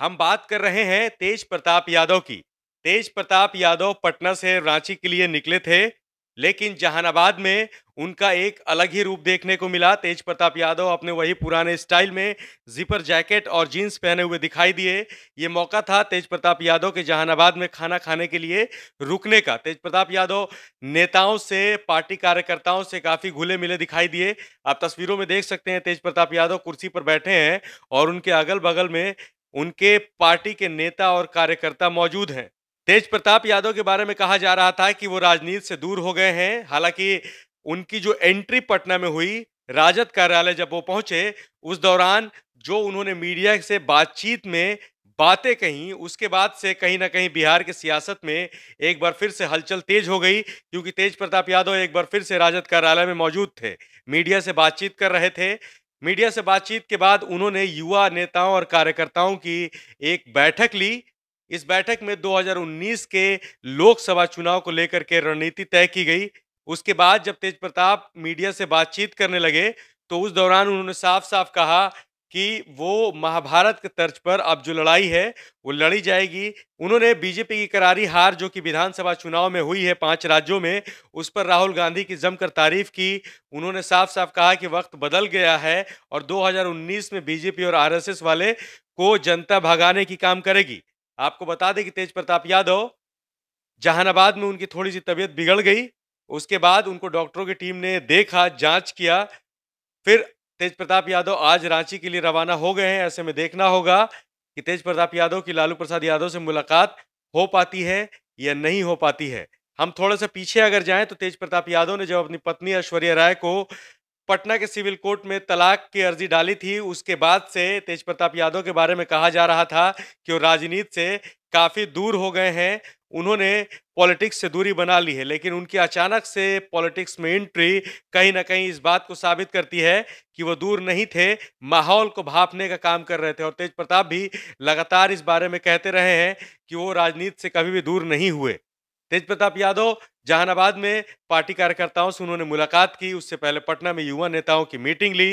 हम बात कर रहे हैं तेज प्रताप यादव की तेज प्रताप यादव पटना से रांची के लिए निकले थे लेकिन जहानाबाद में उनका एक अलग ही रूप देखने को मिला तेज प्रताप यादव अपने वही पुराने स्टाइल में जिपर जैकेट और जीन्स पहने हुए दिखाई दिए ये मौका था तेज प्रताप यादव के जहानाबाद में खाना खाने के लिए रुकने का तेज प्रताप यादव नेताओं से पार्टी कार्यकर्ताओं से काफ़ी घुले मिले दिखाई दिए आप तस्वीरों में देख सकते हैं तेज प्रताप यादव कुर्सी पर बैठे हैं और उनके अगल बगल में उनके पार्टी के नेता और कार्यकर्ता मौजूद हैं तेज प्रताप यादव के बारे में कहा जा रहा था कि वो राजनीति से दूर हो गए हैं हालांकि उनकी जो एंट्री पटना में हुई राजद कार्यालय जब वो पहुंचे उस दौरान जो उन्होंने मीडिया से बातचीत में बातें कहीं उसके बाद से कहीं ना कहीं बिहार के सियासत में एक बार फिर से हलचल तेज हो गई क्योंकि तेज प्रताप यादव एक बार फिर से राजद कार्यालय में मौजूद थे मीडिया से बातचीत कर रहे थे मीडिया से बातचीत के बाद उन्होंने युवा नेताओं और कार्यकर्ताओं की एक बैठक ली इस बैठक में 2019 के लोकसभा चुनाव को लेकर के रणनीति तय की गई उसके बाद जब तेज प्रताप मीडिया से बातचीत करने लगे तो उस दौरान उन्होंने साफ साफ कहा कि वो महाभारत के तर्ज पर अब जो लड़ाई है वो लड़ी जाएगी उन्होंने बीजेपी की करारी हार जो कि विधानसभा चुनाव में हुई है पांच राज्यों में उस पर राहुल गांधी की जमकर तारीफ की उन्होंने साफ साफ कहा कि वक्त बदल गया है और 2019 में बीजेपी और आरएसएस वाले को जनता भगाने की काम करेगी आपको बता दें कि तेज प्रताप यादव जहानाबाद में उनकी थोड़ी सी तबीयत बिगड़ गई उसके बाद उनको डॉक्टरों की टीम ने देखा जाँच किया फिर तेज प्रताप यादव आज रांची के लिए रवाना हो गए हैं ऐसे में देखना होगा कि तेज प्रताप यादव की लालू प्रसाद यादव से मुलाकात हो पाती है या नहीं हो पाती है हम थोड़े से पीछे अगर जाएं तो तेज प्रताप यादव ने जब अपनी पत्नी ऐश्वर्या राय को पटना के सिविल कोर्ट में तलाक की अर्जी डाली थी उसके बाद से तेज प्रताप यादव के बारे में कहा जा रहा था कि वो राजनीति से काफ़ी दूर हो गए हैं उन्होंने पॉलिटिक्स से दूरी बना ली है लेकिन उनकी अचानक से पॉलिटिक्स में एंट्री कहीं ना कहीं इस बात को साबित करती है कि वो दूर नहीं थे माहौल को भापने का काम कर रहे थे और तेज प्रताप भी लगातार इस बारे में कहते रहे हैं कि वो राजनीति से कभी भी दूर नहीं हुए तेज प्रताप यादव जहानाबाद में पार्टी कार्यकर्ताओं से उन्होंने मुलाकात की उससे पहले पटना में युवा नेताओं की मीटिंग ली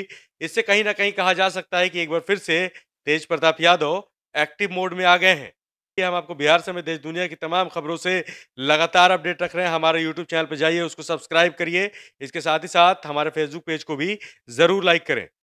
इससे कहीं ना कहीं कहा जा सकता है कि एक बार फिर से तेज प्रताप यादव एक्टिव मोड में आ गए हैं कि हम आपको बिहार समेत देश दुनिया की तमाम खबरों से लगातार अपडेट रख रहे हैं हमारे यूट्यूब चैनल पर जाइए उसको सब्सक्राइब करिए इसके साथ ही साथ हमारे फेसबुक पेज को भी ज़रूर लाइक करें